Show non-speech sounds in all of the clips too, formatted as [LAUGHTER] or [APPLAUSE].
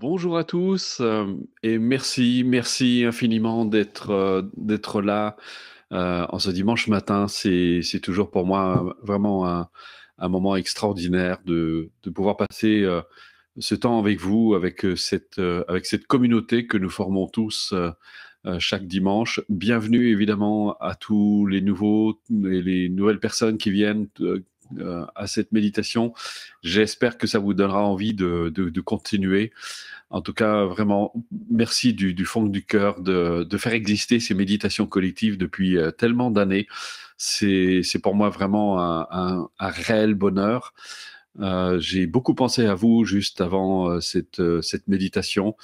Bonjour à tous euh, et merci, merci infiniment d'être euh, d'être là euh, en ce dimanche matin. C'est toujours pour moi vraiment un, moment extraordinaire de, pouvoir passer ce temps avec vous, avec cette, avec cette communauté que nous formons tous chaque dimanche. Bienvenue évidemment à tous les nouveaux et les nouvelles personnes qui viennent euh, à cette méditation. J'espère que ça vous donnera envie de, continuer. En tout cas, vraiment, merci du, fond du cœur de, faire exister ces méditations collectives depuis euh, tellement d'années. C'est pour moi vraiment un, réel bonheur. Euh, j'ai beaucoup pensé à vous juste avant cette, cette méditation.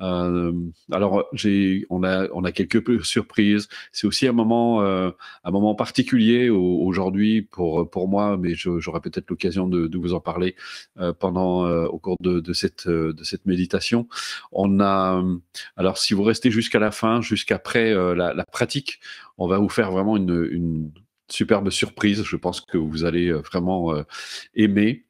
Euh, alors, j'ai, on a, on a quelques surprises. C'est aussi un moment, euh, un moment particulier aujourd'hui pour pour moi, mais j'aurai peut-être l'occasion de, vous en parler euh, pendant, au cours de, cette de cette méditation. On a, alors si vous restez jusqu'à la fin, jusqu'après la, la pratique, on va vous faire vraiment une, une superbe surprise. Je pense que vous allez vraiment aimer.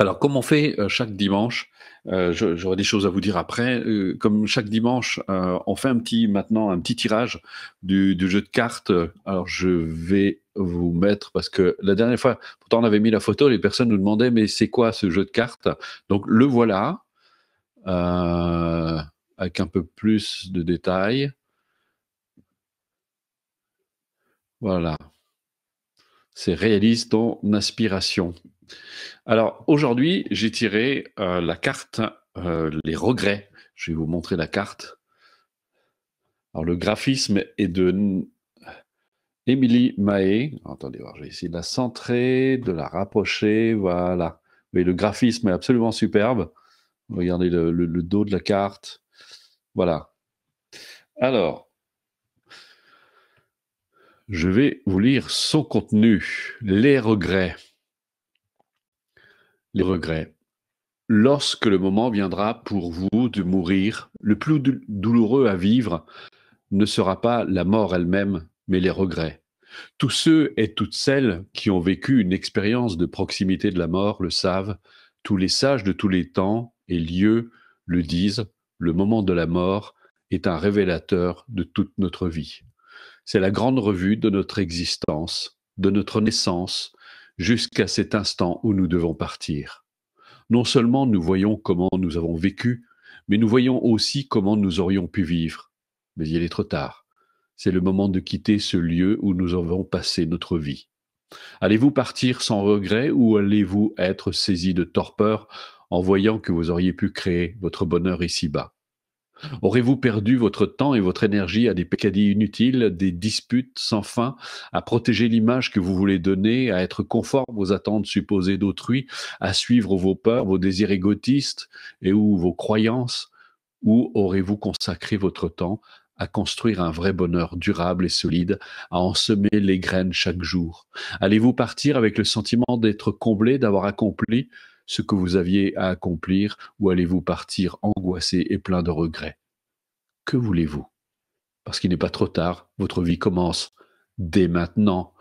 Alors, comme on fait euh, chaque dimanche, euh, j'aurai des choses à vous dire après. Euh, comme chaque dimanche, on fait un petit maintenant un petit tirage du, jeu de cartes. Alors, je vais vous mettre parce que la dernière fois, pourtant, on avait mis la photo. Les personnes nous demandaient mais c'est quoi ce jeu de cartes Donc, le voilà avec un peu plus de détails. Voilà. C'est réalise ton aspiration. Alors aujourd'hui, j'ai tiré euh, la carte euh, Les regrets. Je vais vous montrer la carte. Alors le graphisme est de Émilie Maé, Attendez, je vais essayer de la centrer, de la rapprocher. Voilà. Mais le graphisme est absolument superbe. Regardez le dos de la carte. Voilà. Alors, je vais vous lire son contenu, les regrets les regrets. Lorsque le moment viendra pour vous de mourir, le plus douloureux à vivre ne sera pas la mort elle-même, mais les regrets. Tous ceux et toutes celles qui ont vécu une expérience de proximité de la mort le savent, tous les sages de tous les temps et lieux le disent, le moment de la mort est un révélateur de toute notre vie. C'est la grande revue de notre existence, de notre naissance, jusqu'à cet instant où nous devons partir. Non seulement nous voyons comment nous avons vécu, mais nous voyons aussi comment nous aurions pu vivre. Mais il est trop tard. C'est le moment de quitter ce lieu où nous avons passé notre vie. Allez-vous partir sans regret ou allez-vous être saisi de torpeur en voyant que vous auriez pu créer votre bonheur ici-bas Aurez-vous perdu votre temps et votre énergie à des pécadilles inutiles, des disputes sans fin, à protéger l'image que vous voulez donner, à être conforme aux attentes supposées d'autrui, à suivre vos peurs, vos désirs égotistes et ou vos croyances Ou aurez-vous consacré votre temps à construire un vrai bonheur durable et solide, à en semer les graines chaque jour Allez-vous partir avec le sentiment d'être comblé, d'avoir accompli ce que vous aviez à accomplir ou allez-vous partir angoissé et plein de regrets Que voulez-vous Parce qu'il n'est pas trop tard, votre vie commence dès maintenant,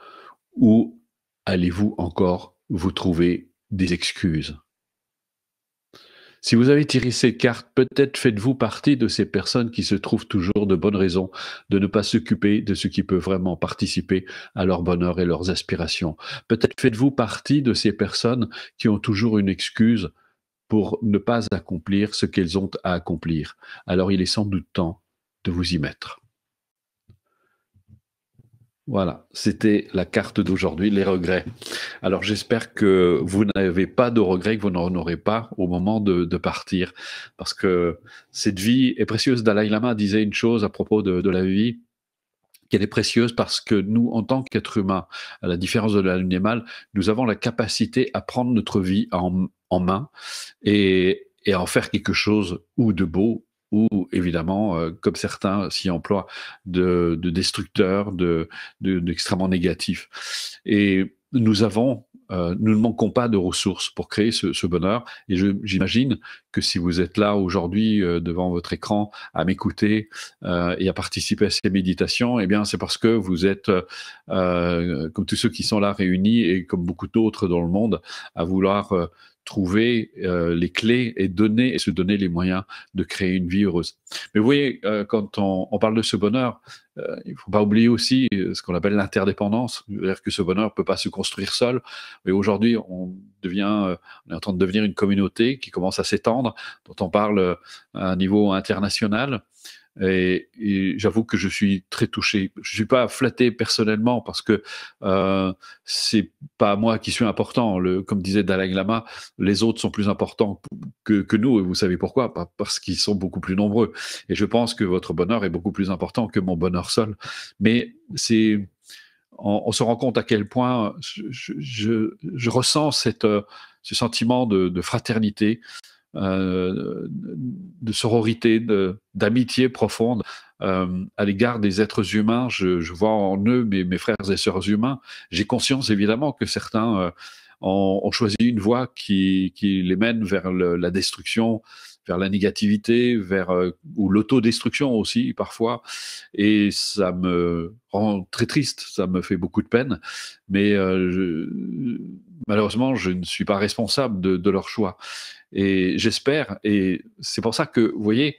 ou allez-vous encore vous trouver des excuses si vous avez tiré ces cartes, peut-être faites-vous partie de ces personnes qui se trouvent toujours de bonnes raisons de ne pas s'occuper de ce qui peut vraiment participer à leur bonheur et leurs aspirations. Peut-être faites-vous partie de ces personnes qui ont toujours une excuse pour ne pas accomplir ce qu'elles ont à accomplir. Alors il est sans doute temps de vous y mettre. Voilà, c'était la carte d'aujourd'hui, les regrets. Alors j'espère que vous n'avez pas de regrets, que vous n'en aurez pas au moment de, partir, parce que cette vie est précieuse. Dalai Lama disait une chose à propos de, la vie, qu'elle est précieuse parce que nous, en tant qu'êtres humains, à la différence de l'animal, nous avons la capacité à prendre notre vie en, main et, et à en faire quelque chose ou de beau ou évidemment, euh, comme certains s'y emploient, de, destructeurs, d'extrêmement de, négatifs. Et nous avons, euh, nous ne manquons pas de ressources pour créer ce bonheur. Et j'imagine que si vous êtes là aujourd'hui euh, devant votre écran à m'écouter euh, et à participer à ces méditations, eh bien c'est parce que vous êtes, euh, comme tous ceux qui sont là réunis et comme beaucoup d'autres dans le monde, à vouloir trouver les clés et donner et se donner les moyens de créer une vie heureuse. Mais vous voyez, quand on, parle de ce bonheur, il ne faut pas oublier aussi ce qu'on appelle l'interdépendance, c'est-à-dire que ce bonheur ne peut pas se construire seul. mais aujourd'hui, on devient, euh, on est en train de devenir une communauté qui commence à s'étendre, dont on parle euh, à un niveau international. Et, j'avoue que je suis très touché. Je suis pas flatté personnellement parce que euh, c'est pas moi qui suis important. Le, comme disait Dalai Lama, les autres sont plus importants que, que nous. Et vous savez pourquoi Parce qu'ils sont beaucoup plus nombreux. Et je pense que votre bonheur est beaucoup plus important que mon bonheur seul. Mais c'est on, se rend compte à quel point je, ressens euh, ce sentiment de, fraternité, euh, de sororité, d'amitié profonde euh, à l'égard des êtres humains. Je, vois en eux mes, frères et sœurs humains. J'ai conscience évidemment que certains ont, choisi une voie qui, les mène vers la destruction vers la négativité, vers euh, ou l'autodestruction aussi parfois. Et ça me rend très triste, ça me fait beaucoup de peine. Mais euh, malheureusement, je ne suis pas responsable de, leur choix. Et j'espère, et c'est pour ça que, vous voyez,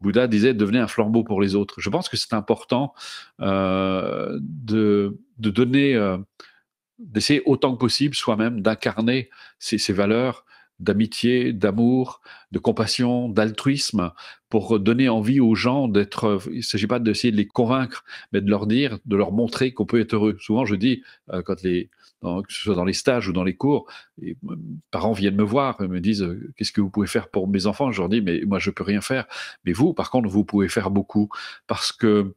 Bouddha disait devenez un flambeau pour les autres. Je pense que c'est important euh, de, donner, d'essayer autant que possible soi-même d'incarner ces, valeurs d'amitié, d'amour, de compassion, d'altruisme, pour donner envie aux gens d'être. Il ne s'agit pas d'essayer de les convaincre, mais de leur dire, de leur montrer qu'on peut être heureux. Souvent, je dis, euh, quand les, que ce soit dans les stages ou dans les cours, les parents viennent me voir et me disent euh, Qu'est-ce que vous pouvez faire pour mes enfants Je leur dis Mais moi, je ne peux rien faire. Mais vous, par contre, vous pouvez faire beaucoup. Parce que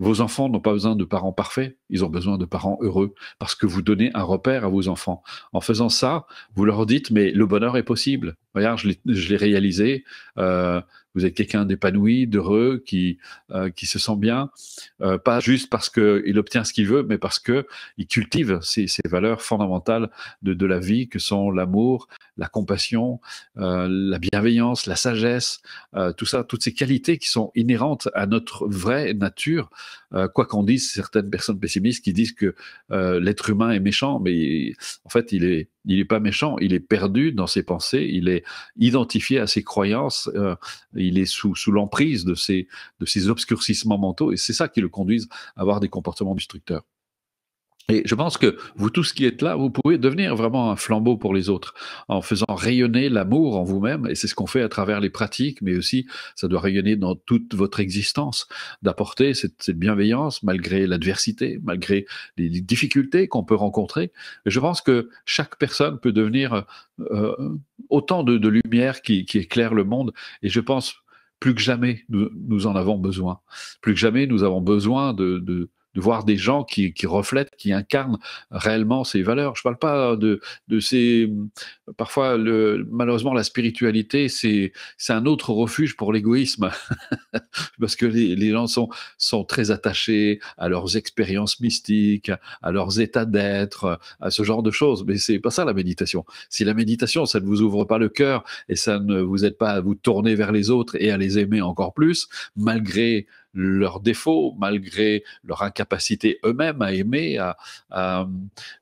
vos enfants n'ont pas besoin de parents parfaits, ils ont besoin de parents heureux, parce que vous donnez un repère à vos enfants. En faisant ça, vous leur dites, mais le bonheur est possible. Regarde, je l'ai réalisé, euh, vous êtes quelqu'un d'épanoui, d'heureux, qui, euh, qui se sent bien, euh, pas juste parce qu'il obtient ce qu'il veut, mais parce qu'il cultive ces, valeurs fondamentales de, de la vie que sont l'amour, la compassion, euh, la bienveillance, la sagesse, euh, tout ça, toutes ces qualités qui sont inhérentes à notre vraie nature. Euh, quoi qu'en dise certaines personnes pessimistes qui disent que l'être humain est méchant, mais en fait, il est il n'est pas méchant, il est perdu dans ses pensées, il est identifié à ses croyances, il est sous, sous l'emprise de ses, de ses obscurcissements mentaux, et c'est ça qui le conduisent à avoir des comportements destructeurs. Et je pense que vous tous qui êtes là, vous pouvez devenir vraiment un flambeau pour les autres en faisant rayonner l'amour en vous-même. Et c'est ce qu'on fait à travers les pratiques, mais aussi ça doit rayonner dans toute votre existence, d'apporter cette, bienveillance malgré l'adversité, malgré les, difficultés qu'on peut rencontrer. je pense que chaque personne peut devenir euh, autant de, lumière qui, éclaire le monde. Et je pense plus que jamais, nous, en avons besoin. Plus que jamais, nous avons besoin de, voir des gens qui, reflètent, qui incarnent réellement ces valeurs. Je ne parle pas de, de ces... Parfois, le, malheureusement, la spiritualité, c'est un autre refuge pour l'égoïsme, [LAUGHS] parce que les, les, gens sont, sont très attachés à leurs expériences mystiques, à leurs états d'être, à ce genre de choses. Mais c'est pas ça la méditation. Si la méditation, ça ne vous ouvre pas le cœur et ça ne vous aide pas à vous tourner vers les autres et à les aimer encore plus, malgré leurs défauts, malgré leur incapacité eux-mêmes à aimer, à,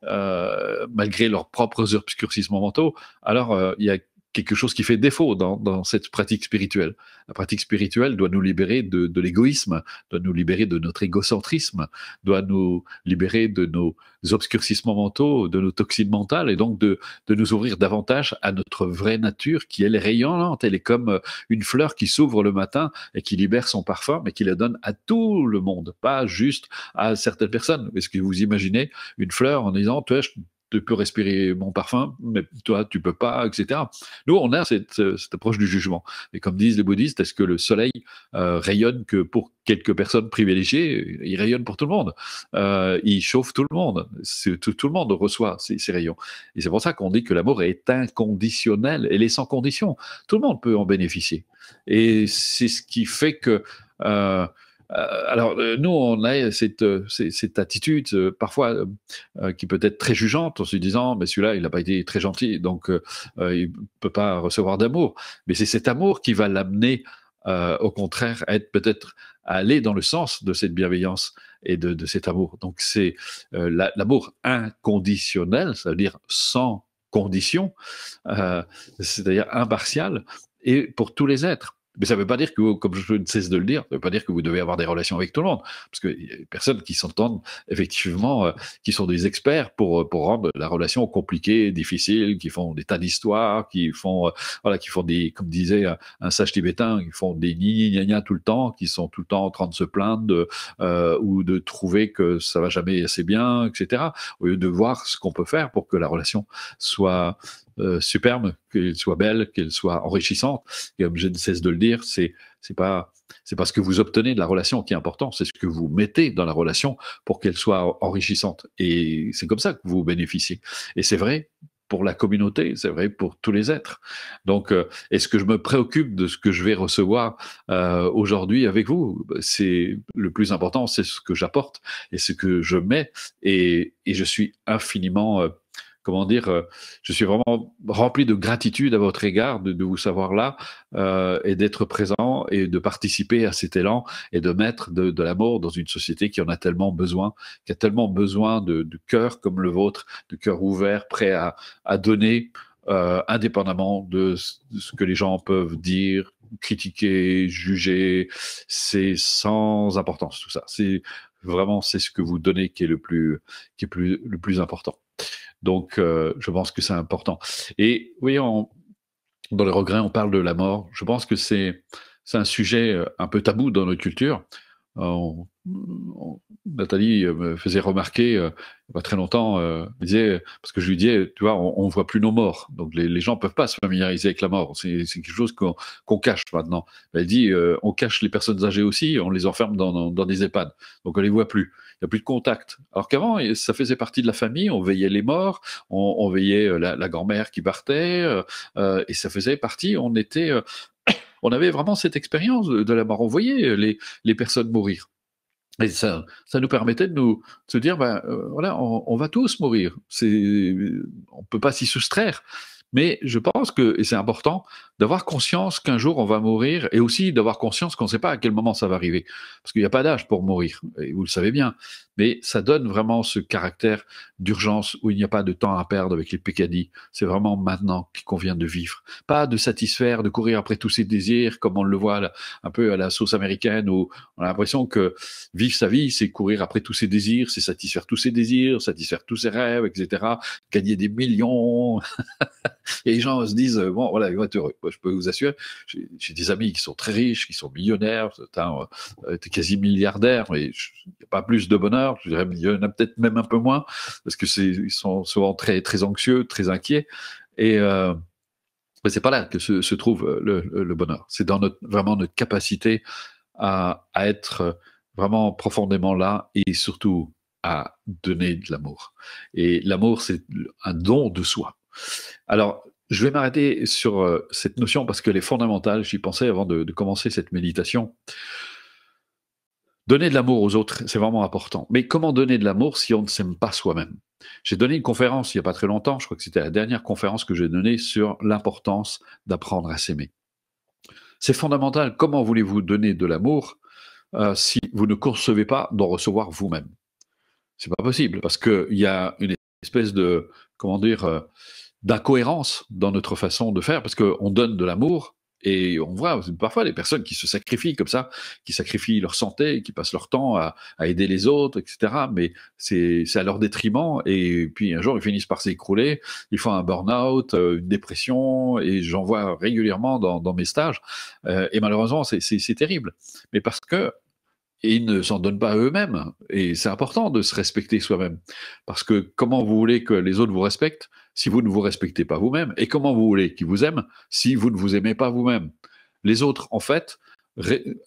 euh, malgré leurs propres obscurcissements mentaux. Alors, euh, il y a quelque chose qui fait défaut dans, dans, cette pratique spirituelle. La pratique spirituelle doit nous libérer de, de l'égoïsme, doit nous libérer de notre égocentrisme, doit nous libérer de nos obscurcissements mentaux, de nos toxines mentales, et donc de, de nous ouvrir davantage à notre vraie nature qui, elle, est rayonnante, elle est comme une fleur qui s'ouvre le matin et qui libère son parfum, mais qui la donne à tout le monde, pas juste à certaines personnes. Est-ce que vous imaginez une fleur en disant, tu vois, tu peux respirer mon parfum, mais toi, tu peux pas, etc. Nous, on a cette, approche du jugement. Et comme disent les bouddhistes, est-ce que le soleil euh, rayonne que pour quelques personnes privilégiées Il rayonne pour tout le monde. Euh, il chauffe tout le monde. Tout, tout, le monde reçoit ces, rayons. Et c'est pour ça qu'on dit que l'amour est inconditionnel. Elle est sans condition. Tout le monde peut en bénéficier. Et c'est ce qui fait que... Euh, euh, alors, euh, nous, on a cette, euh, cette attitude parfois qui peut être très jugeante en se disant, mais celui-là, il n'a pas été très gentil, donc il ne peut pas recevoir d'amour. Mais c'est cet amour qui va l'amener, au contraire, à être peut-être à aller dans le sens de cette bienveillance et de, de cet amour. Donc, c'est l'amour inconditionnel, ça veut dire sans condition, c'est-à-dire impartial, et pour tous les êtres. Mais ça ne veut pas dire que, vous, comme je ne cesse de le dire, ça ne veut pas dire que vous devez avoir des relations avec tout le monde. Parce que y a des personnes qui s'entendent, effectivement, euh, qui sont des experts pour, euh, pour rendre la relation compliquée, difficile, qui font des tas d'histoires, qui font, euh, voilà, qui font des, comme disait un, sage tibétain, qui font des ni tout le temps, qui sont tout le temps en train de se plaindre ou de trouver que ça va jamais assez bien, etc. Au lieu de voir ce qu'on peut faire pour que la relation soit, euh, superbe, qu'elle soit belle, qu'elle soit enrichissante. Et comme je ne cesse de le dire, c'est c'est pas c'est parce que vous obtenez de la relation qui est important, c'est ce que vous mettez dans la relation pour qu'elle soit enrichissante. Et c'est comme ça que vous bénéficiez. Et c'est vrai pour la communauté, c'est vrai pour tous les êtres. Donc, euh, est-ce que je me préoccupe de ce que je vais recevoir euh, aujourd'hui avec vous C'est le plus important, c'est ce que j'apporte et ce que je mets, et, et je suis infiniment comment dire, euh, je suis vraiment rempli de gratitude à votre égard de, vous savoir là euh, et d'être présent et de participer à cet élan et de mettre de, de l'amour dans une société qui en a tellement besoin, qui a tellement besoin de, de cœur comme le vôtre, de cœur ouvert, prêt à, à donner. Euh, indépendamment de ce que les gens peuvent dire, critiquer, juger, c'est sans importance tout ça. C'est vraiment c'est ce que vous donnez qui est le plus qui est plus le plus important. Donc, euh, je pense que c'est important. Et oui, dans les regrets, on parle de la mort. Je pense que c'est un sujet euh, un peu tabou dans notre culture. Nathalie euh, me faisait remarquer, euh, pas très longtemps, euh, disait, parce que je lui disais, tu vois, on ne voit plus nos morts. Donc les, gens ne peuvent pas se familiariser avec la mort. C'est quelque chose qu'on cache maintenant. Elle dit, on cache les personnes âgées aussi, on les enferme dans, des EHPAD. Donc on ne les voit plus. Il n'y a plus de contact. Alors qu'avant, ça faisait partie de la famille, on veillait les morts, on, veillait la grand-mère qui partait, et ça faisait partie, on était on avait vraiment cette expérience de, la mort. On voyait euh, les, personnes mourir. Et ça, nous permettait de nous se dire, ben, euh, voilà, on, va tous mourir. C'est, on peut pas s'y soustraire. Mais je pense que, et c'est important, d'avoir conscience qu'un jour on va mourir et aussi d'avoir conscience qu'on ne sait pas à quel moment ça va arriver. Parce qu'il n'y a pas d'âge pour mourir, et vous le savez bien. Mais ça donne vraiment ce caractère d'urgence où il n'y a pas de temps à perdre avec les pécadilles. C'est vraiment maintenant qu'il convient de vivre. Pas de satisfaire, de courir après tous ses désirs, comme on le voit là, un peu à la sauce américaine où on a l'impression que vivre sa vie, c'est courir après tous ses désirs, c'est satisfaire tous ses désirs, satisfaire tous ses rêves, etc. Gagner des millions. [LAUGHS] Et les gens se disent, euh, bon, voilà, ils vont être heureux. Moi, je peux vous assurer, j'ai des amis qui sont très riches, qui sont millionnaires, certains étaient euh, quasi milliardaires, mais pas plus de bonheur. Je dirais, il y en a peut-être même un peu moins, parce que ils sont souvent très, très anxieux, très inquiets. Et, ce euh, mais c'est pas là que se, trouve le, bonheur. C'est dans notre, vraiment notre capacité à être vraiment profondément là et surtout à donner de l'amour. Et l'amour, c'est un don de soi. Alors, je vais m'arrêter sur euh, cette notion parce qu'elle est fondamentale. J'y pensais avant de, commencer cette méditation. Donner de l'amour aux autres, c'est vraiment important. Mais comment donner de l'amour si on ne s'aime pas soi-même J'ai donné une conférence il n'y a pas très longtemps, je crois que c'était la dernière conférence que j'ai donnée sur l'importance d'apprendre à s'aimer. C'est fondamental. Comment voulez-vous donner de l'amour euh, si vous ne concevez pas d'en recevoir vous-même C'est pas possible parce qu'il y a une espèce de, comment dire, euh, d'incohérence dans notre façon de faire, parce qu'on donne de l'amour, et on voit parfois des personnes qui se sacrifient comme ça, qui sacrifient leur santé, qui passent leur temps à, aider les autres, etc. Mais c'est à leur détriment. Et puis un jour, ils finissent par s'écrouler, ils font un burn-out, euh, une dépression, et j'en vois régulièrement dans, mes stages. Euh, et malheureusement, c'est terrible. Mais parce que ils ne s'en donnent pas eux-mêmes. Et c'est important de se respecter soi-même. Parce que comment vous voulez que les autres vous respectent si vous ne vous respectez pas vous-même Et comment vous voulez qu'ils vous aiment si vous ne vous aimez pas vous-même Les autres, en fait,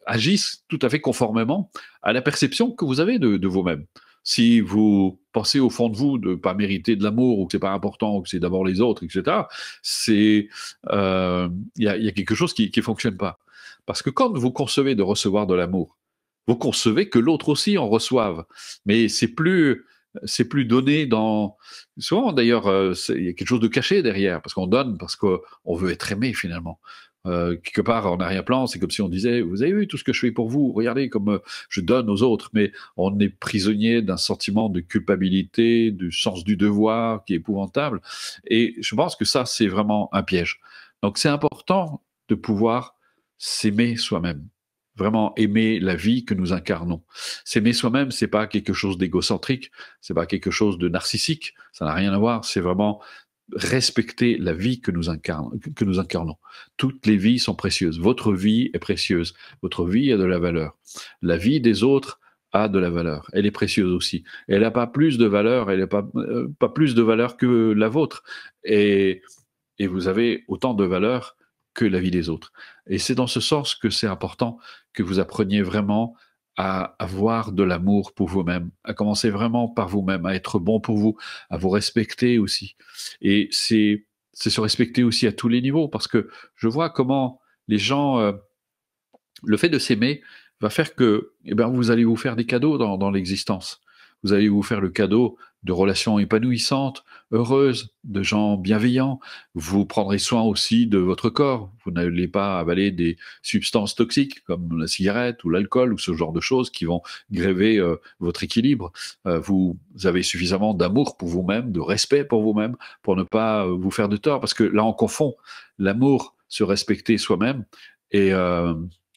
agissent tout à fait conformément à la perception que vous avez de, vous-même. Si vous pensez au fond de vous de ne pas mériter de l'amour ou que ce n'est pas important ou que c'est d'abord les autres, etc., c'est euh, il y, a quelque chose qui ne fonctionne pas. Parce que quand vous concevez de recevoir de l'amour, vous concevez que l'autre aussi en reçoive. Mais c'est plus c'est plus donné dans. Souvent, d'ailleurs, euh, il y a quelque chose de caché derrière, parce qu'on donne, parce qu'on veut être aimé finalement. Euh, quelque part en arrière-plan, c'est comme si on disait Vous avez vu tout ce que je fais pour vous, regardez comme euh, je donne aux autres, mais on est prisonnier d'un sentiment de culpabilité, du sens du devoir qui est épouvantable. Et je pense que ça, c'est vraiment un piège. Donc, c'est important de pouvoir s'aimer soi-même vraiment aimer la vie que nous incarnons. S'aimer soi-même, c'est pas quelque chose d'égocentrique, c'est pas quelque chose de narcissique, ça n'a rien à voir, c'est vraiment respecter la vie que nous, incarnons, que nous incarnons. Toutes les vies sont précieuses. Votre vie est précieuse. Votre vie a de la valeur. La vie des autres a de la valeur. Elle est précieuse aussi. Elle n'a pas plus de valeur. Elle n'a pas, euh, pas plus de valeur que la vôtre. Et, et vous avez autant de valeur que la vie des autres. Et c'est dans ce sens que c'est important que vous appreniez vraiment à avoir de l'amour pour vous-même, à commencer vraiment par vous-même, à être bon pour vous, à vous respecter aussi. Et c'est se respecter aussi à tous les niveaux parce que je vois comment les gens euh, le fait de s'aimer va faire que eh ben, vous allez vous faire des cadeaux dans l'existence vous allez vous faire le cadeau de relations épanouissantes, heureuses, de gens bienveillants. Vous prendrez soin aussi de votre corps. Vous n'allez pas avaler des substances toxiques comme la cigarette ou l'alcool ou ce genre de choses qui vont gréver euh, votre équilibre. Euh, vous avez suffisamment d'amour pour vous-même, de respect pour vous-même pour ne pas euh, vous faire de tort. Parce que là, on confond l'amour, se respecter soi-même et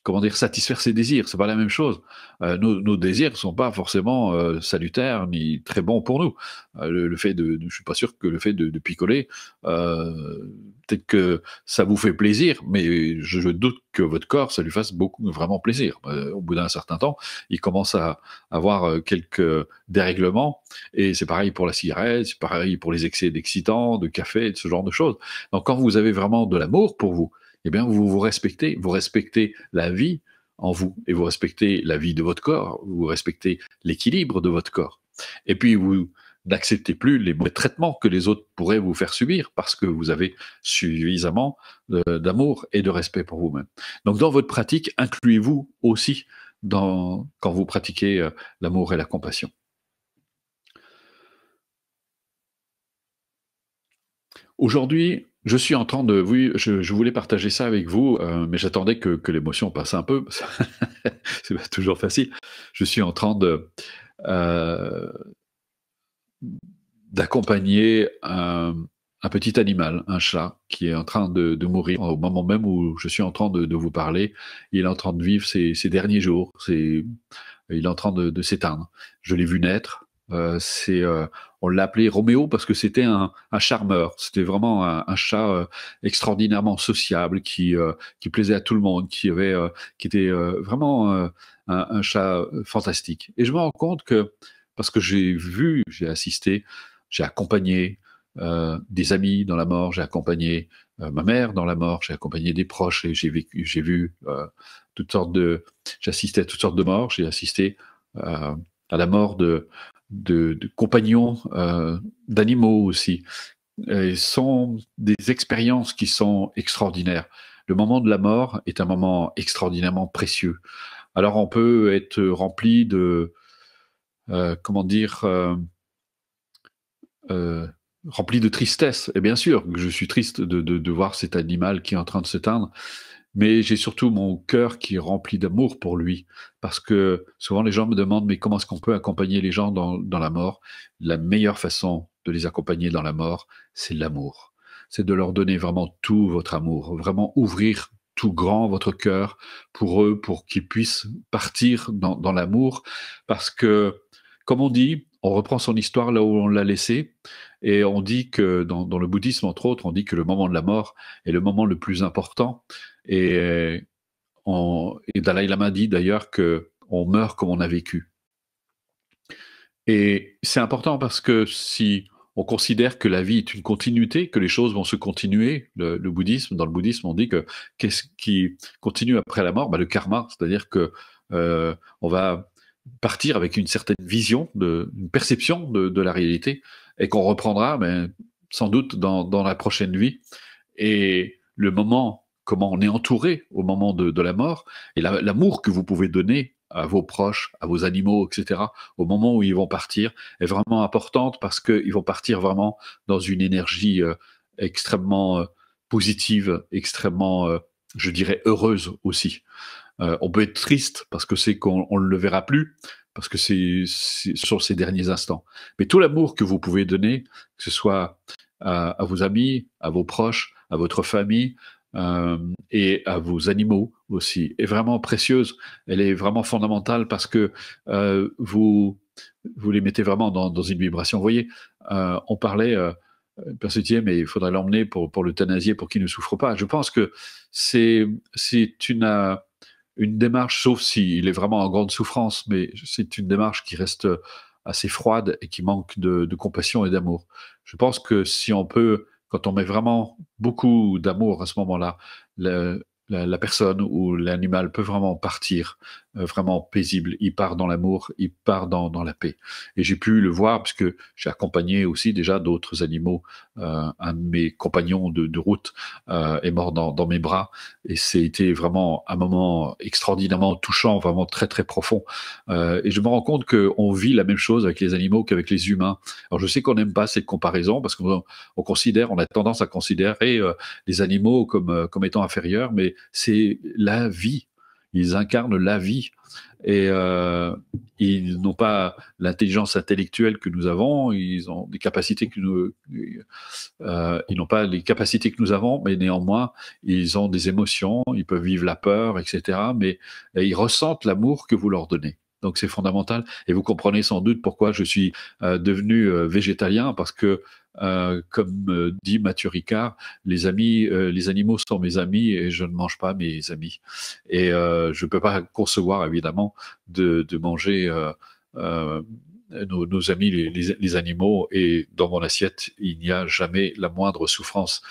comment dire, satisfaire ses désirs. C'est pas la même chose. Euh, nos, désirs sont pas forcément euh, salutaires ni très bons pour nous. Euh, le, fait de, je suis pas sûr que le fait de, picoler, peut-être que ça vous fait plaisir, mais je, doute que votre corps ça lui fasse beaucoup vraiment plaisir. au bout d'un certain temps, il commence à, avoir quelques dérèglements. Et c'est pareil pour la cigarette, c'est pareil pour les excès d'excitants, de café, de ce genre de choses. Donc quand vous avez vraiment de l'amour pour vous, eh bien, vous vous respectez. Vous respectez la vie en vous et vous respectez la vie de votre corps, vous respectez l'équilibre de votre corps. Et puis, vous n'acceptez plus les mauvais traitements que les autres pourraient vous faire subir parce que vous avez suffisamment d'amour et de respect pour vous-même. Donc, dans votre pratique, incluez-vous aussi dans, quand vous pratiquez euh, l'amour et la compassion. Aujourd'hui, je suis en train de, oui, je, voulais partager ça avec vous, euh, mais j'attendais que, l'émotion passe un peu. [LAUGHS] c'est pas toujours facile. Je suis en train de euh, d'accompagner un, petit animal, un chat, qui est en train de, mourir au moment même où je suis en train de, vous parler. Il est en train de vivre ses, derniers jours. C'est, il est en train de s'éteindre. Je l'ai vu naître. Euh, euh, on l'appelait Roméo parce que c'était un, charmeur. C'était vraiment un, chat euh, extraordinairement sociable qui plaisait à tout le monde, qui avait, qui était vraiment un, chat fantastique. Et je me rends compte que parce que j'ai vu, j'ai assisté, j'ai accompagné des amis dans la mort, j'ai accompagné ma mère dans la mort, j'ai accompagné des proches et j'ai vécu, j'ai vu toutes sortes de, j'assistais à toutes sortes de morts, j'ai assisté à la mort de de, compagnons euh, d'animaux aussi. Et sont des expériences qui sont extraordinaires. Le moment de la mort est un moment extraordinairement précieux. Alors on peut être rempli de, euh, comment dire, euh, rempli de tristesse. Et bien sûr, je suis triste de voir cet animal qui est en train de s'éteindre, mais j'ai surtout mon cœur qui est rempli d'amour pour lui. Parce que souvent les gens me demandent, mais comment est-ce qu'on peut accompagner les gens dans, la mort La meilleure façon de les accompagner dans la mort, c'est l'amour. C'est de leur donner vraiment tout votre amour, vraiment ouvrir tout grand votre cœur pour eux, pour qu'ils puissent partir dans, dans l'amour. Parce que, comme on dit, on reprend son histoire là où on l'a laissée. Et on dit que dans, le bouddhisme, entre autres, on dit que le moment de la mort est le moment le plus important. Et, on, Dalai Lama dit d'ailleurs que on meurt comme on a vécu. Et c'est important parce que si on considère que la vie est une continuité, que les choses vont se continuer. Le, bouddhisme, dans le bouddhisme, on dit que qu'est-ce qui continue après la mort bah, Le karma, c'est-à-dire que euh, on va partir avec une certaine vision, de, une perception de, la réalité, et qu'on reprendra mais, ben, sans doute dans, la prochaine vie. Et le moment, comment on est entouré au moment de, la mort, et l'amour que vous pouvez donner à vos proches, à vos animaux, etc., au moment où ils vont partir, est vraiment importante parce qu'ils vont partir vraiment dans une énergie euh, extrêmement euh, positive, extrêmement, euh, je dirais, heureuse aussi. Euh, on peut être triste parce que c'est qu'on ne le verra plus, parce que c'est sur ces derniers instants. Mais tout l'amour que vous pouvez donner, que ce soit à, vos amis, à vos proches, à votre famille euh, et à vos animaux aussi, est vraiment précieuse. Elle est vraiment fondamentale parce que euh, vous vous les mettez vraiment dans, une vibration. Vous voyez, on parlait mais il faudrait l'emmener pour, pour l'euthanasier pour qu'il ne souffre pas. Je pense que c'est une, une démarche, sauf s'il est vraiment en grande souffrance, mais c'est une démarche qui reste assez froide et qui manque de, compassion et d'amour. Je pense que si on peut, quand on met vraiment beaucoup d'amour à ce moment-là, la, personne ou l'animal peut vraiment partir euh, vraiment paisible. Il part dans l'amour, il part dans, la paix. Et j'ai pu le voir parce que j'ai accompagné aussi déjà d'autres animaux. Euh, un de mes compagnons de, route euh, est mort dans, mes bras et c'était vraiment un moment extraordinairement touchant, vraiment très très profond. et je me rends compte qu'on vit la même chose avec les animaux qu'avec les humains. Alors je sais qu'on n'aime pas cette comparaison parce qu'on considère, on a tendance à considérer les animaux comme, comme étant inférieurs, mais c'est la vie. Ils incarnent la vie. Et euh, ils n'ont pas l'intelligence intellectuelle que nous avons, ils ont des capacités que nous, euh, ils n'ont pas les capacités que nous avons, mais néanmoins ils ont des émotions, ils peuvent vivre la peur, etc. Mais ils ressentent l'amour que vous leur donnez. Donc c'est fondamental. Et vous comprenez sans doute pourquoi je suis euh, devenu végétalien parce que euh, comme euh, dit Mathieu Ricard, les amis, euh, les animaux sont mes amis et je ne mange pas mes amis. Et je ne peux pas concevoir évidemment de, manger. Nos, amis les, animaux et dans mon assiette il n'y a jamais la moindre souffrance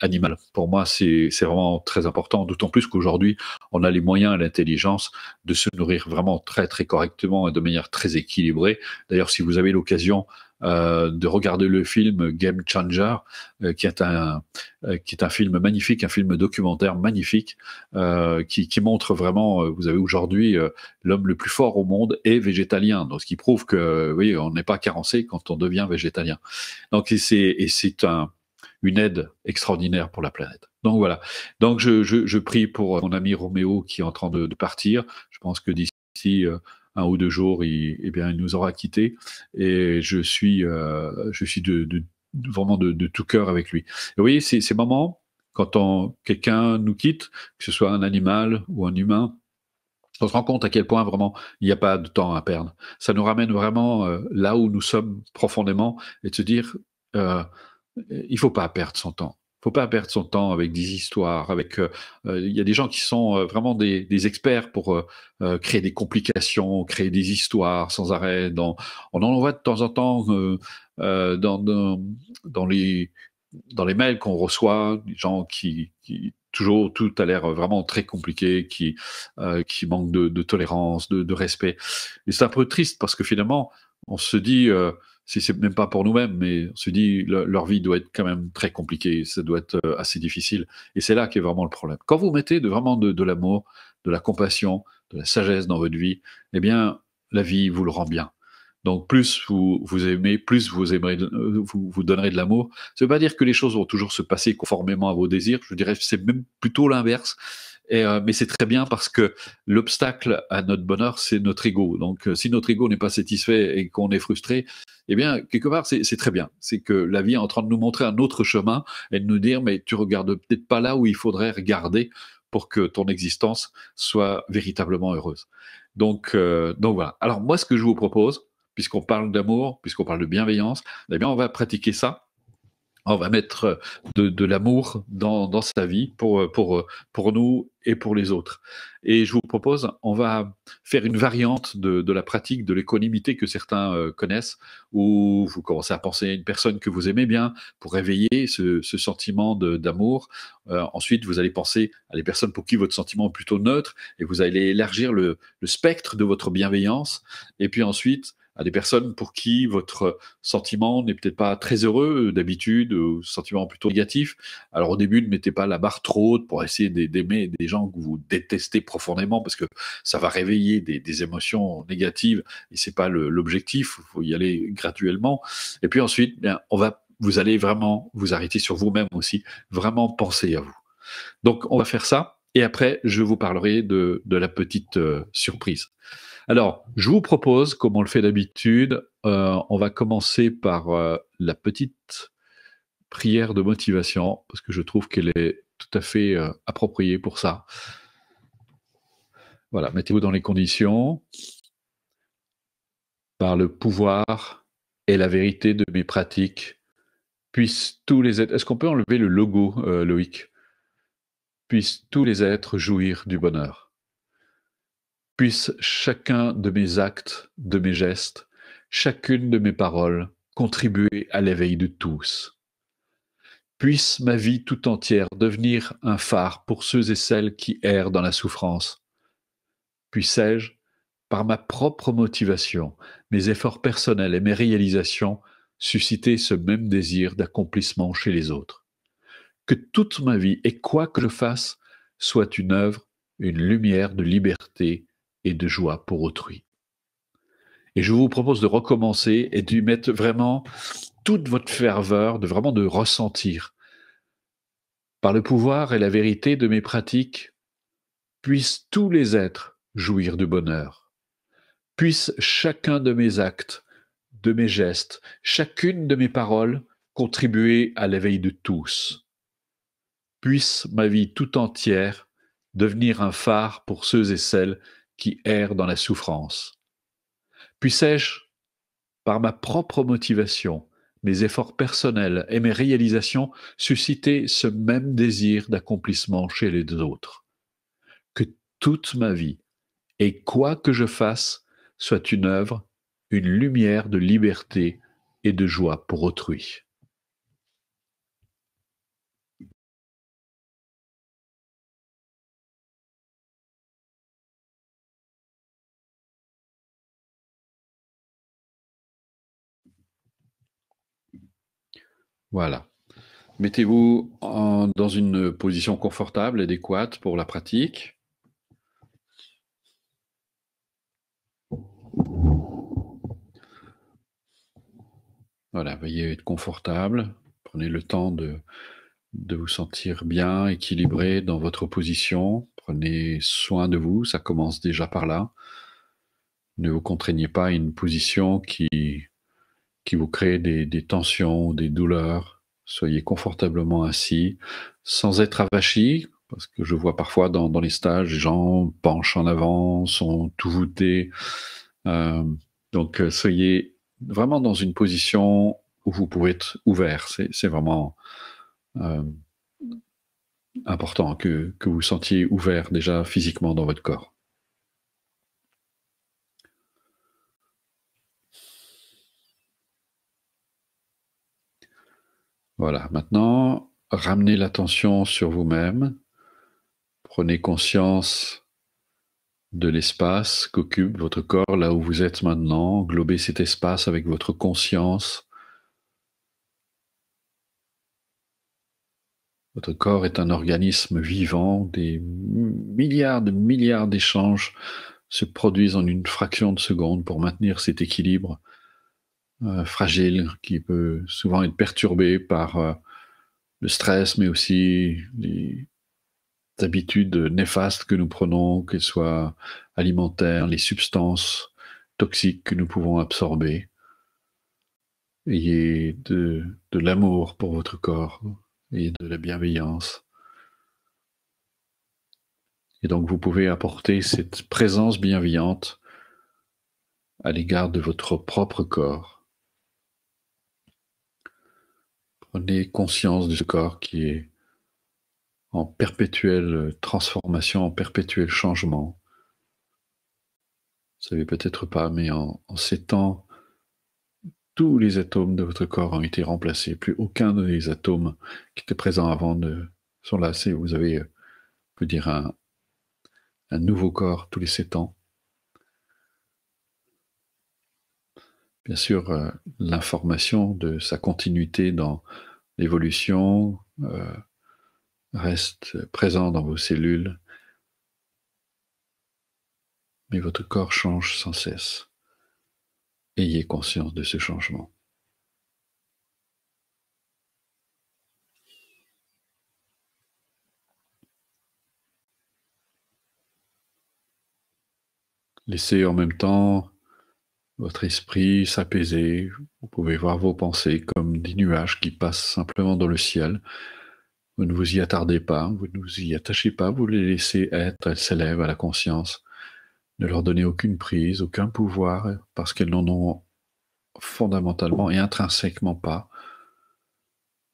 animale. Pour moi c'est vraiment très important, d'autant plus qu'aujourd'hui on a les moyens et l'intelligence de se nourrir vraiment très très correctement et de manière très équilibrée. D'ailleurs si vous avez l'occasion euh, de regarder le film Game Changer, euh, qui est un euh, qui est un film magnifique, un film documentaire magnifique, qui, qui, montre vraiment, vous avez aujourd'hui l'homme le plus fort au monde est végétalien, donc ce qui prouve que oui, on n'est pas carencé quand on devient végétalien. Donc c'est et c'est un une aide extraordinaire pour la planète. Donc voilà. Donc je, je, je prie pour mon ami Roméo qui est en train de, de partir. Je pense que d'ici un ou deux jours, il, eh bien, il nous aura quittés. Et je suis, euh, je suis de, vraiment de, tout cœur avec lui. vous voyez, ces, ces moments, quand quelqu'un nous quitte, que ce soit un animal ou un humain, on se rend compte à quel point vraiment il n'y a pas de temps à perdre. Ça nous ramène vraiment euh, là où nous sommes profondément et de se dire, euh, il ne faut pas perdre son temps faut pas perdre son temps avec des histoires. Avec, euh, euh, il y a des gens qui sont euh, vraiment des, experts pour créer des complications, créer des histoires sans arrêt. Dans, on en voit de temps en temps dans, dans, les dans les mails qu'on reçoit, des gens qui, qui toujours tout a l'air vraiment très compliqué, qui qui manque de, tolérance, de, de, respect. Et c'est un peu triste parce que finalement, on se dit si c'est même pas pour nous-mêmes, mais on se dit, leur vie doit être quand même très compliquée, ça doit être euh, assez difficile. Et c'est là qu'est vraiment le problème. Quand vous mettez de, vraiment de, l'amour, de la compassion, de la sagesse dans votre vie, eh bien, la vie vous le rend bien. Donc plus vous, vous aimez, plus vous, aimerez, euh, vous, vous donnerez de l'amour. Ça veut pas dire que les choses vont toujours se passer conformément à vos désirs. Je dirais c'est même plutôt l'inverse. Euh, mais c'est très bien parce que l'obstacle à notre bonheur, c'est notre ego. Donc, euh, si notre ego n'est pas satisfait et qu'on est frustré, eh bien, quelque part, c'est très bien. C'est que la vie est en train de nous montrer un autre chemin et de nous dire, mais tu regardes peut-être pas là où il faudrait regarder pour que ton existence soit véritablement heureuse. Donc, euh, donc voilà. Alors moi, ce que je vous propose, puisqu'on parle d'amour, puisqu'on parle de bienveillance, eh bien, on va pratiquer ça on va mettre euh, de, l'amour dans, sa vie pour, euh, euh, pour, nous et pour les autres. Et je vous propose, on va faire une variante de, la pratique de l'économité que certains connaissent, où vous commencez à penser à une personne que vous aimez bien pour réveiller ce, sentiment d'amour. ensuite, vous allez penser à des personnes pour qui votre sentiment est plutôt neutre et vous allez élargir le spectre de votre bienveillance. Et puis ensuite, à des personnes pour qui votre sentiment n'est peut-être pas très heureux euh, d'habitude, euh, ou sentiment plutôt négatif. Alors au début, ne mettez pas la barre trop haute pour essayer d'aimer des gens que vous détestez profondément, parce que ça va réveiller des, émotions négatives, et c'est pas l'objectif, il faut y aller graduellement. Et puis ensuite, on va, vous allez vraiment vous arrêter sur vous-même aussi, vraiment penser à vous. Donc on va faire ça, et après, je vous parlerai de, la petite euh, surprise. Alors, je vous propose, comme on le fait d'habitude, euh, on va commencer par euh, la petite prière de motivation, parce que je trouve qu'elle est tout à fait euh, appropriée pour ça. Voilà, mettez-vous dans les conditions. Par le pouvoir et la vérité de mes pratiques, puissent tous les êtres. Est-ce qu'on peut enlever le logo, Loïc Puissent tous les êtres jouir du bonheur puisse chacun de mes actes, de mes gestes, chacune de mes paroles contribuer à l'éveil de tous. Puisse ma vie tout entière devenir un phare pour ceux et celles qui errent dans la souffrance. Puissais-je, par ma propre motivation, mes efforts personnels et mes réalisations, susciter ce même désir d'accomplissement chez les autres. Que toute ma vie, et quoi que je fasse, soit une œuvre, une lumière de liberté et de joie pour autrui. Et je vous propose de recommencer et d'y mettre vraiment toute votre ferveur, de vraiment de ressentir par le pouvoir et la vérité de mes pratiques, puissent tous les êtres jouir de bonheur. Puisse chacun de mes actes, de mes gestes, chacune de mes paroles contribuer à l'éveil de tous. Puisse ma vie tout entière devenir un phare pour ceux et celles qui erre dans la souffrance. Puissais-je, par ma propre motivation, mes efforts personnels et mes réalisations, susciter ce même désir d'accomplissement chez les autres Que toute ma vie, et quoi que je fasse, soit une œuvre, une lumière de liberté et de joie pour autrui. Voilà. Mettez-vous dans une position confortable, adéquate pour la pratique. Voilà, veuillez être confortable. Prenez le temps de, de vous sentir bien, équilibré dans votre position. Prenez soin de vous, ça commence déjà par là. Ne vous contraignez pas à une position qui qui vous crée des, des tensions, des douleurs. Soyez confortablement assis, sans être avachi, parce que je vois parfois dans, les stages, les gens penchent en avant, sont tout voûtés. Euh, donc euh, soyez vraiment dans une position où vous pouvez être ouvert. C'est vraiment euh, important que, que vous sentiez ouvert déjà physiquement dans votre corps. Voilà, maintenant, ramenez l'attention sur vous-même. Prenez conscience de l'espace qu'occupe votre corps là où vous êtes maintenant. Globez cet espace avec votre conscience. Votre corps est un organisme vivant, des milliards de milliards d'échanges se produisent en une fraction de seconde pour maintenir cet équilibre euh, fragile, qui peut souvent être perturbé par euh, le stress, mais aussi les habitudes néfastes que nous prenons, qu'elles soient alimentaires, les substances toxiques que nous pouvons absorber. Ayez de, de l'amour pour votre corps, et de la bienveillance. Et donc vous pouvez apporter cette présence bienveillante à l'égard de votre propre corps. on conscience de ce corps qui est en perpétuelle transformation, en perpétuel changement. Vous ne savez peut-être pas, mais en, sept ces temps, tous les atomes de votre corps ont été remplacés. Plus aucun des atomes qui étaient présents avant ne sont là. Vous avez, euh, on peut dire, un nouveau corps tous les sept ans. bien sûr euh, l'information de sa continuité dans l'évolution euh, reste présent dans vos cellules, mais votre corps change sans cesse. Ayez conscience de ce changement. Laissez en même temps votre esprit s'apaiser. Vous pouvez voir vos pensées comme des nuages qui passent simplement dans le ciel. Vous ne vous y attardez pas, vous ne vous y attachez pas, vous les laissez être, elles s'élèvent à la conscience. Ne leur donnez aucune prise, aucun pouvoir, parce qu'elles n'en ont fondamentalement et intrinsèquement pas.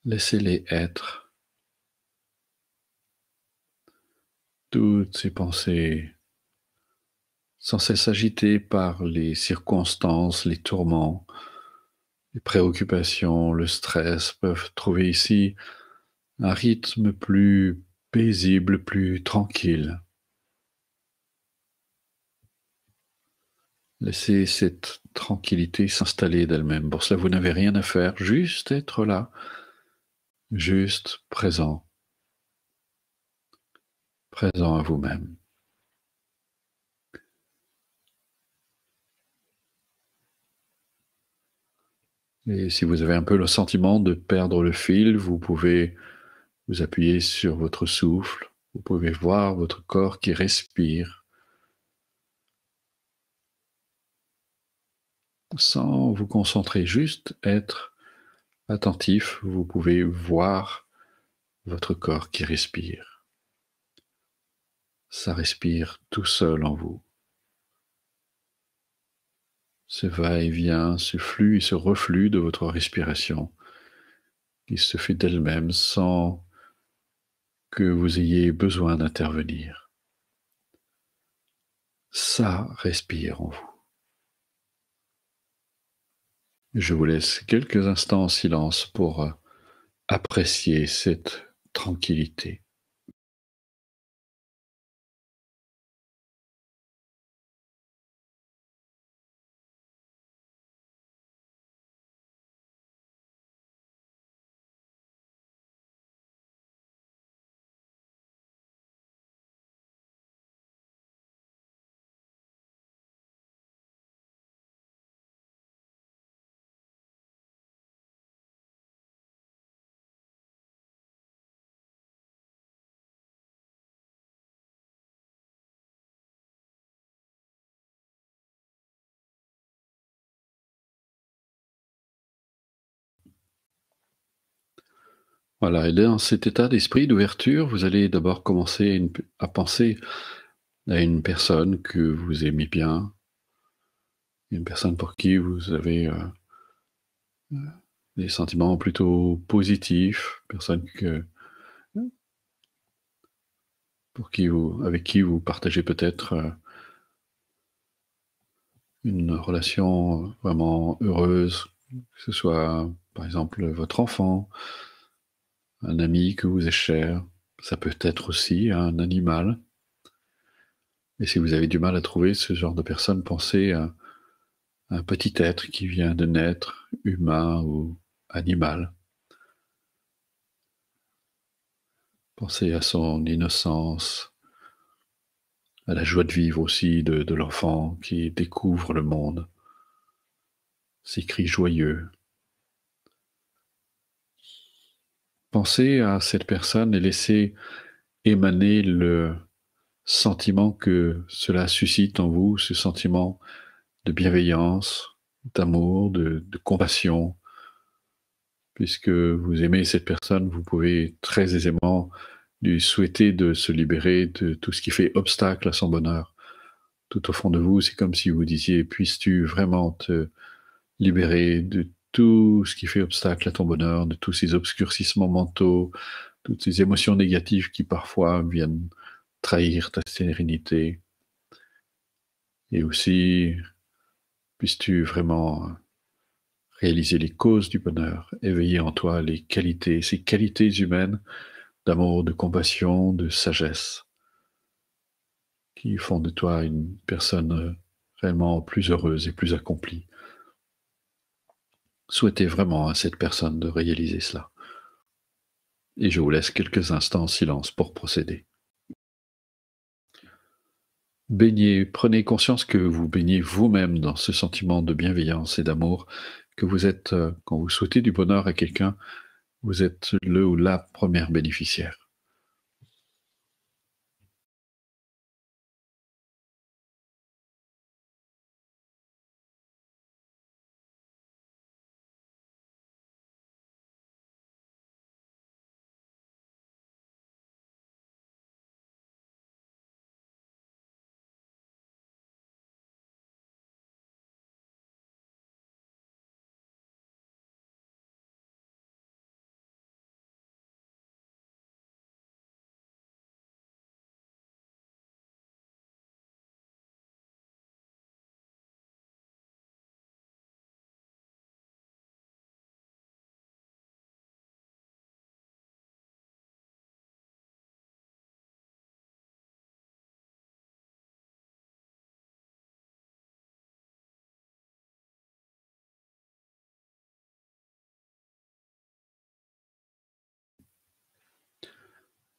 Laissez-les être. Toutes ces pensées sans cesse agité par les circonstances, les tourments, les préoccupations, le stress, peuvent trouver ici un rythme plus paisible, plus tranquille. Laissez cette tranquillité s'installer d'elle-même. Pour cela, vous n'avez rien à faire, juste être là, juste présent, présent à vous-même. Et si vous avez un peu le sentiment de perdre le fil, vous pouvez vous appuyer sur votre souffle, vous pouvez voir votre corps qui respire, sans vous concentrer, juste être attentif, vous pouvez voir votre corps qui respire. Ça respire tout seul en vous ce va-et-vient, ce flux et ce reflux de votre respiration qui se fait d'elle-même sans que vous ayez besoin d'intervenir. Ça respire en vous. Je vous laisse quelques instants en silence pour euh, apprécier cette tranquillité. Voilà, et dans cet état d'esprit d'ouverture, vous allez d'abord commencer à, penser à une personne que vous aimez bien, une personne pour qui vous avez euh, euh, des sentiments plutôt positifs, personne que pour qui avec qui vous partagez peut-être euh, une relation vraiment heureuse, que ce soit par exemple votre enfant, un ami que vous est cher, ça peut être aussi un animal. Et si vous avez du mal à trouver ce genre de personne, pensez à un petit être qui vient de naître, humain ou animal. Pensez à son innocence, à la joie de vivre aussi de, de l'enfant qui découvre le monde, ses cris joyeux, Pensez à cette personne et laissez émaner le sentiment que cela suscite en vous, ce sentiment de bienveillance, d'amour, de, compassion. Puisque vous aimez cette personne, vous pouvez très aisément lui souhaiter de se libérer de tout ce qui fait obstacle à son bonheur. Tout au fond de vous, c'est comme si vous disiez, puisses-tu vraiment te libérer de tout ce qui fait obstacle à ton bonheur, de tous ces obscurcissements mentaux, toutes ces émotions négatives qui parfois viennent trahir ta sérénité. Et aussi, puisses-tu vraiment réaliser les causes du bonheur, éveiller en toi les qualités, ces qualités humaines d'amour, de compassion, de sagesse, qui font de toi une personne euh, réellement plus heureuse et plus accomplie. Souhaitez vraiment à cette personne de réaliser cela. Et je vous laisse quelques instants en silence pour procéder. Baignez, prenez conscience que vous baignez vous-même dans ce sentiment de bienveillance et d'amour que vous êtes, euh, quand vous souhaitez du bonheur à quelqu'un, vous êtes le ou la première bénéficiaire.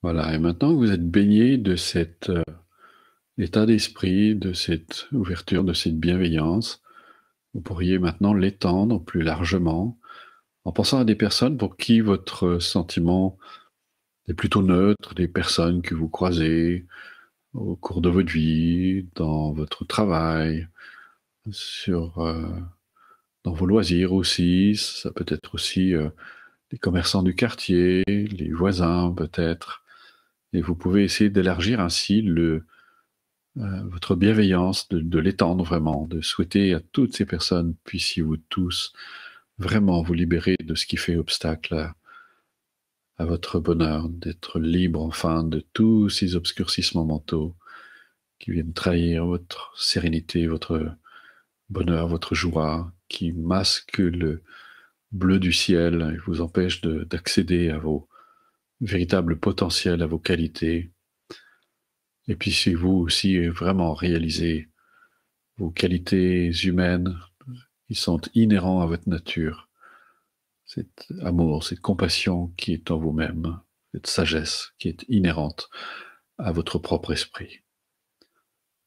Voilà, et maintenant que vous êtes baigné de cet euh, état d'esprit, de cette ouverture, de cette bienveillance. Vous pourriez maintenant l'étendre plus largement en pensant à des personnes pour qui votre sentiment est plutôt neutre, des personnes que vous croisez au cours de votre vie, dans votre travail, sur, euh, dans vos loisirs aussi. Ça peut être aussi euh, les commerçants du quartier, les voisins peut-être et vous pouvez essayer d'élargir ainsi euh, votre bienveillance, de, l'étendre vraiment, de souhaiter à toutes ces personnes, puissiez-vous tous vraiment vous libérer de ce qui fait obstacle à votre bonheur, d'être libre enfin de tous ces obscurcissements mentaux qui viennent trahir votre sérénité, votre bonheur, votre joie, qui masquent le bleu du ciel et vous empêchent d'accéder à vos véritable potentiel, à vos qualités. Et puis si vous aussi vraiment réalisez vos qualités humaines, qui sont inhérents à votre nature. Cet amour, cette compassion qui est en vous-même, cette sagesse qui est inhérente à votre propre esprit.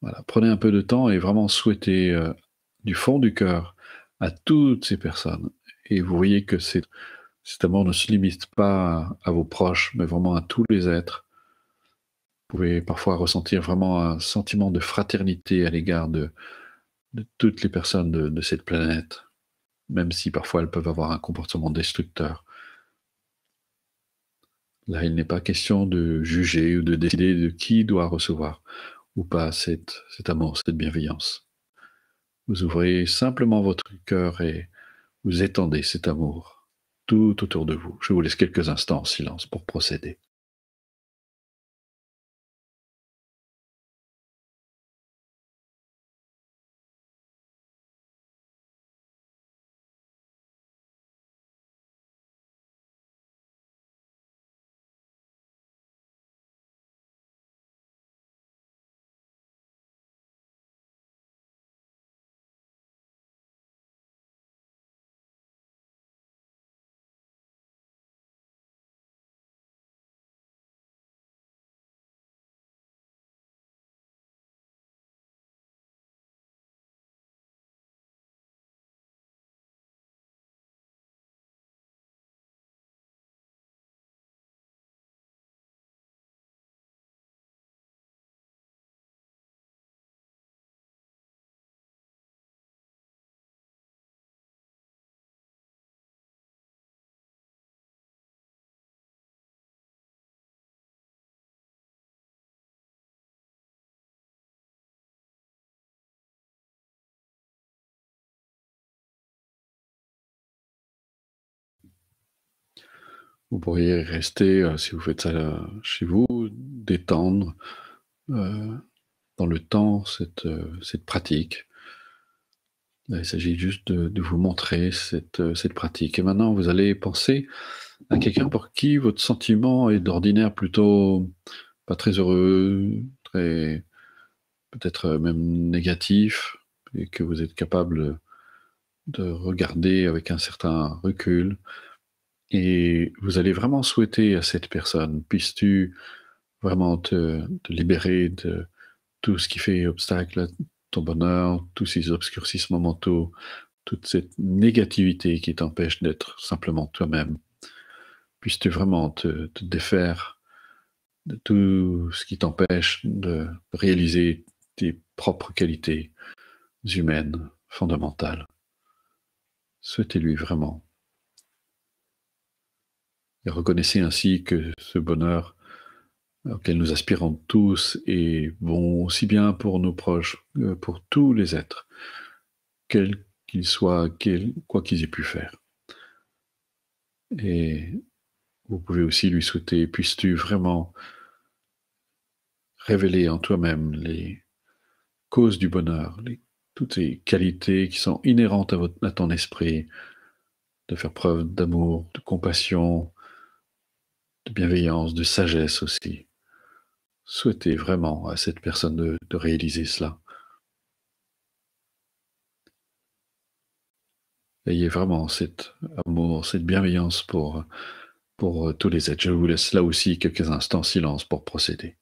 Voilà, prenez un peu de temps et vraiment souhaitez euh, du fond du cœur à toutes ces personnes. Et vous voyez que c'est cet amour ne se limite pas à, vos proches, mais vraiment à tous les êtres. Vous pouvez parfois ressentir vraiment un sentiment de fraternité à l'égard de, toutes les personnes de, cette planète, même si parfois elles peuvent avoir un comportement destructeur. Là, il n'est pas question de juger ou de décider de qui doit recevoir ou pas cet, cet amour, cette bienveillance. Vous ouvrez simplement votre cœur et vous étendez cet amour tout autour de vous. Je vous laisse quelques instants en silence pour procéder. Vous pourriez rester, euh, si vous faites ça euh, chez vous, détendre euh, dans le temps cette, cette pratique. il s'agit juste de, de, vous montrer cette, cette pratique. Et maintenant, vous allez penser à quelqu'un pour qui votre sentiment est d'ordinaire plutôt pas très heureux, très peut-être même négatif, et que vous êtes capable de regarder avec un certain recul. Et vous allez vraiment souhaiter à cette personne, puisses-tu vraiment te, libérer de tout ce qui fait obstacle à ton bonheur, tous ces obscurcissements mentaux, toute cette négativité qui t'empêche d'être simplement toi-même. Puisses-tu vraiment te, te, défaire de tout ce qui t'empêche de réaliser tes propres qualités humaines fondamentales. Souhaitez-lui vraiment et reconnaissez ainsi que ce bonheur auquel nous aspirons tous est bon aussi bien pour nos proches que pour tous les êtres, quels qu'ils soient, quoi qu'ils aient pu faire. Et vous pouvez aussi lui souhaiter, puisses-tu vraiment révéler en toi-même les causes du bonheur, les, toutes les qualités qui sont inhérentes à ton esprit, de faire preuve d'amour, de compassion, de bienveillance, de sagesse aussi. Souhaitez vraiment à cette personne de, réaliser cela. Ayez vraiment cet amour, cette bienveillance pour, pour euh, tous les êtres. Je vous laisse là aussi quelques instants silence pour procéder.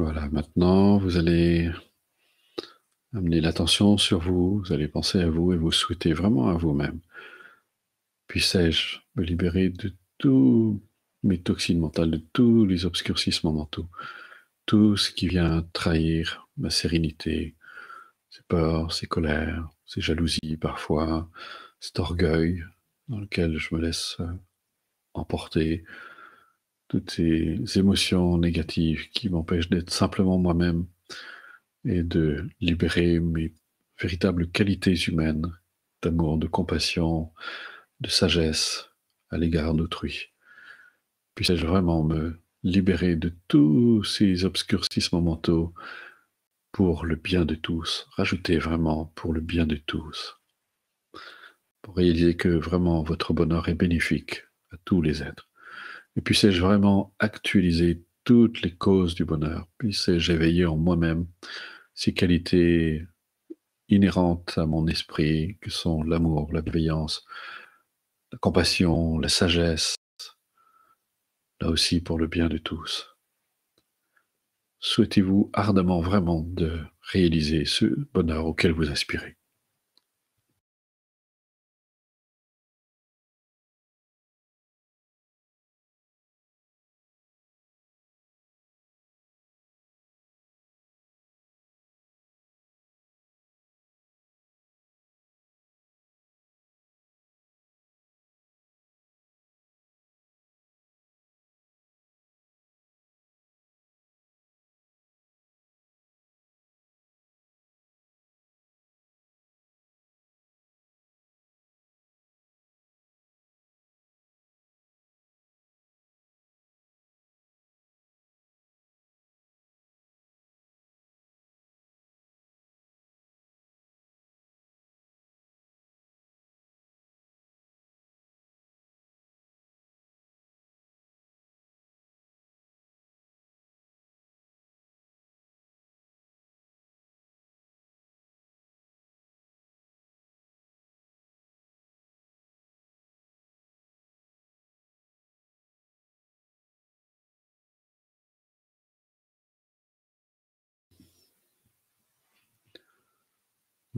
Voilà, maintenant, vous allez amener l'attention sur vous, vous allez penser à vous et vous souhaitez vraiment à vous-même. Puissais-je me libérer de tous mes toxines mentales, de tous les obscurcissements mentaux, tout ce qui vient trahir ma sérénité, ces peurs, ces colères, ces jalousies parfois, cet orgueil dans lequel je me laisse euh, emporter, toutes ces émotions négatives qui m'empêchent d'être simplement moi-même et de libérer mes véritables qualités humaines d'amour, de compassion, de sagesse à l'égard d'autrui. Puisse-je vraiment me libérer de tous ces obscurcissements mentaux pour le bien de tous, rajouter vraiment pour le bien de tous, pour réaliser que vraiment votre bonheur est bénéfique à tous les êtres et sais je vraiment actualiser toutes les causes du bonheur, sais je éveiller en moi-même ces qualités inhérentes à mon esprit que sont l'amour, la bienveillance, la compassion, la sagesse, là aussi pour le bien de tous. Souhaitez-vous ardemment vraiment de réaliser ce bonheur auquel vous aspirez.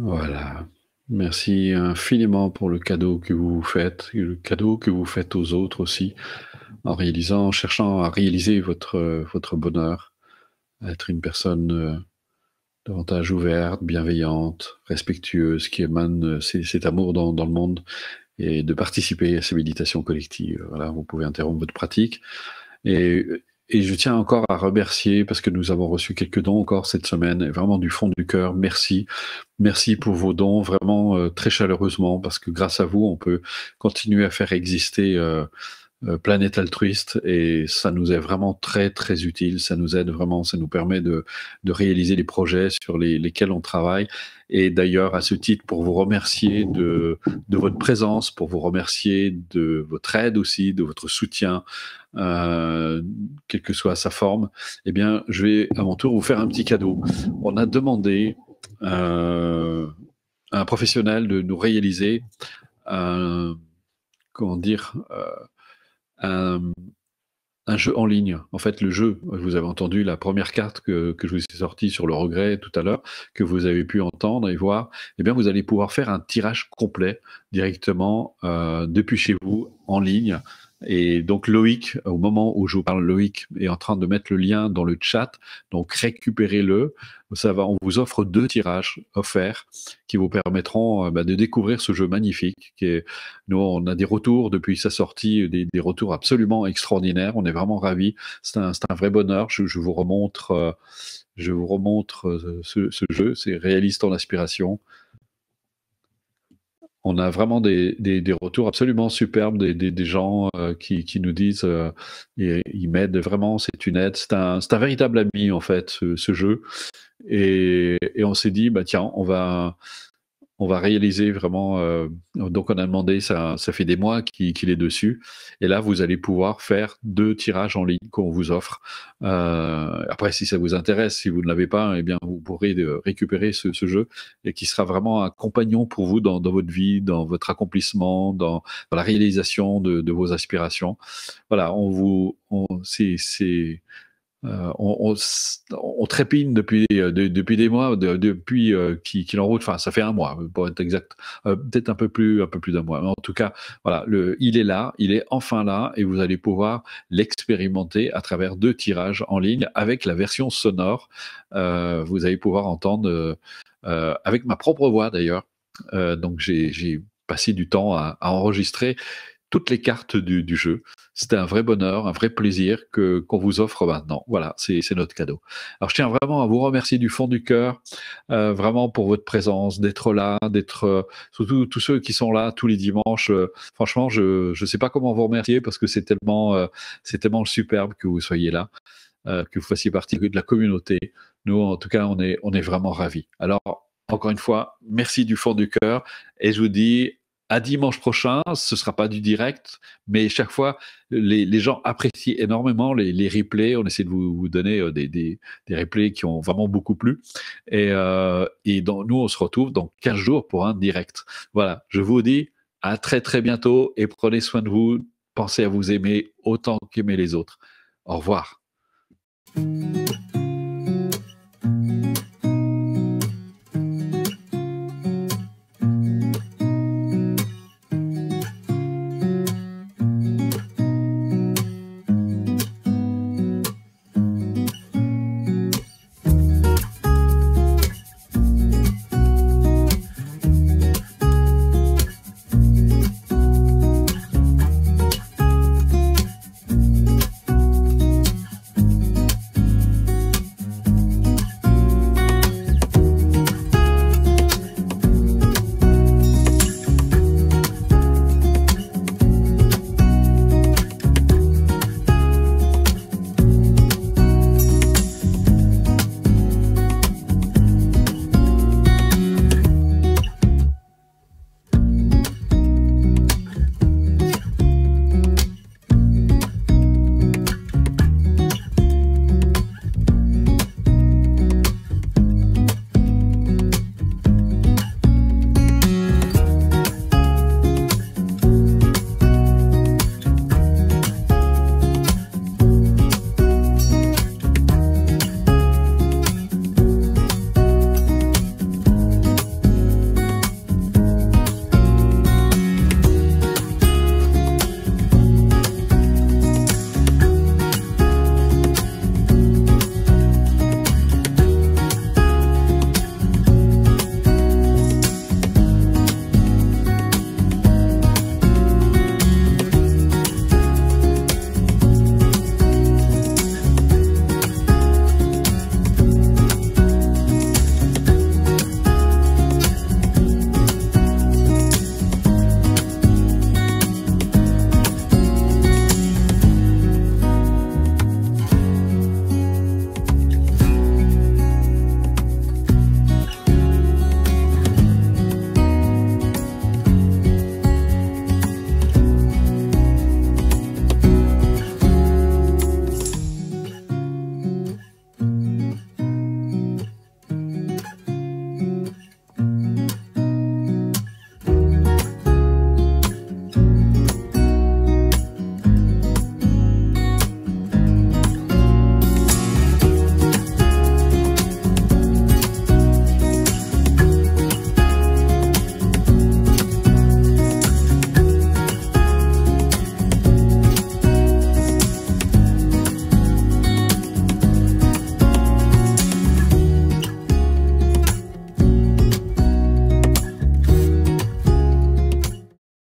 Voilà. Merci infiniment pour le cadeau que vous faites, le cadeau que vous faites aux autres aussi, en réalisant, en cherchant à réaliser votre, votre bonheur, à être une personne euh, davantage ouverte, bienveillante, respectueuse, qui émane euh, cet amour dans, dans, le monde et de participer à ces méditations collectives. Voilà, vous pouvez interrompre votre pratique et euh, et je tiens encore à remercier parce que nous avons reçu quelques dons encore cette semaine, et vraiment du fond du cœur, merci. Merci pour vos dons, vraiment euh, très chaleureusement, parce que grâce à vous, on peut continuer à faire exister euh, euh, planète altruiste et ça nous est vraiment très très utile. Ça nous aide vraiment, ça nous permet de, de réaliser les projets sur les, lesquels on travaille. Et d'ailleurs, à ce titre, pour vous remercier de, de, votre présence, pour vous remercier de votre aide aussi, de votre soutien, euh, quelle que soit sa forme, eh bien, je vais à mon tour vous faire un petit cadeau. On a demandé euh, à un professionnel de nous réaliser un, comment dire, euh, un, jeu en ligne. En fait, le jeu, vous avez entendu la première carte que, je vous ai sortie sur le regret tout à l'heure, que vous avez pu entendre et voir, eh bien, vous allez pouvoir faire un tirage complet directement euh, depuis chez vous, en ligne, et donc Loïc, au moment où je vous parle, Loïc est en train de mettre le lien dans le chat. Donc récupérez-le. on vous offre deux tirages offerts qui vous permettront euh, bah, de découvrir ce jeu magnifique. Qui nous, on a des retours depuis sa sortie, des, retours absolument extraordinaires. On est vraiment ravis. C'est un, vrai bonheur. Je, vous remontre, euh, je vous euh, ce, ce, jeu. C'est réaliste en aspiration on a vraiment des, des, retours absolument superbes des, des gens euh, qui, qui, nous disent euh, ils m'aident vraiment, c'est une aide, c'est un, un, véritable ami en fait ce, ce jeu. Et, et on s'est dit bah tiens, on va on va réaliser vraiment. Euh, donc, on a demandé, ça, fait des mois qu'il est dessus. Et là, vous allez pouvoir faire deux tirages en ligne qu'on vous offre. Euh, après, si ça vous intéresse, si vous ne l'avez pas, eh bien, vous pourrez euh, récupérer ce, jeu et qui sera vraiment un compagnon pour vous dans, votre vie, dans votre accomplissement, dans, la réalisation de, vos aspirations. Voilà, on vous, c'est euh, on, on, depuis, euh, depuis des mois, depuis euh, qu'il en route. Enfin, ça fait un mois, pour être exact, peut-être un peu plus, un peu plus d'un mois. Mais en tout cas, voilà, il est là, il est enfin là, et vous allez pouvoir l'expérimenter à travers deux tirages en ligne avec la version sonore. vous allez pouvoir entendre avec ma propre voix d'ailleurs. donc j'ai passé du temps à enregistrer toutes les cartes du, jeu. C'était un vrai bonheur, un vrai plaisir que qu'on vous offre maintenant. Voilà, c'est notre cadeau. Alors je tiens vraiment à vous remercier du fond du cœur, euh, vraiment pour votre présence, d'être là, d'être euh, surtout tous ceux qui sont là tous les dimanches. Euh, franchement, je je sais pas comment vous remercier parce que c'est tellement c'est tellement superbe que vous soyez là, que vous fassiez partie de la communauté. Nous, en tout cas, on est on est vraiment ravis. Alors encore une fois, merci du fond du cœur et je vous dis à dimanche prochain, ce sera pas du direct, mais chaque fois, les, gens apprécient énormément les, replays. On essaie de vous, donner euh, des, replays qui ont vraiment beaucoup plu. Et, euh, nous, on se retrouve dans 15 jours pour un direct. Voilà, je vous dis à très très bientôt et prenez soin de vous. Pensez à vous aimer autant qu'aimer les autres. Au revoir.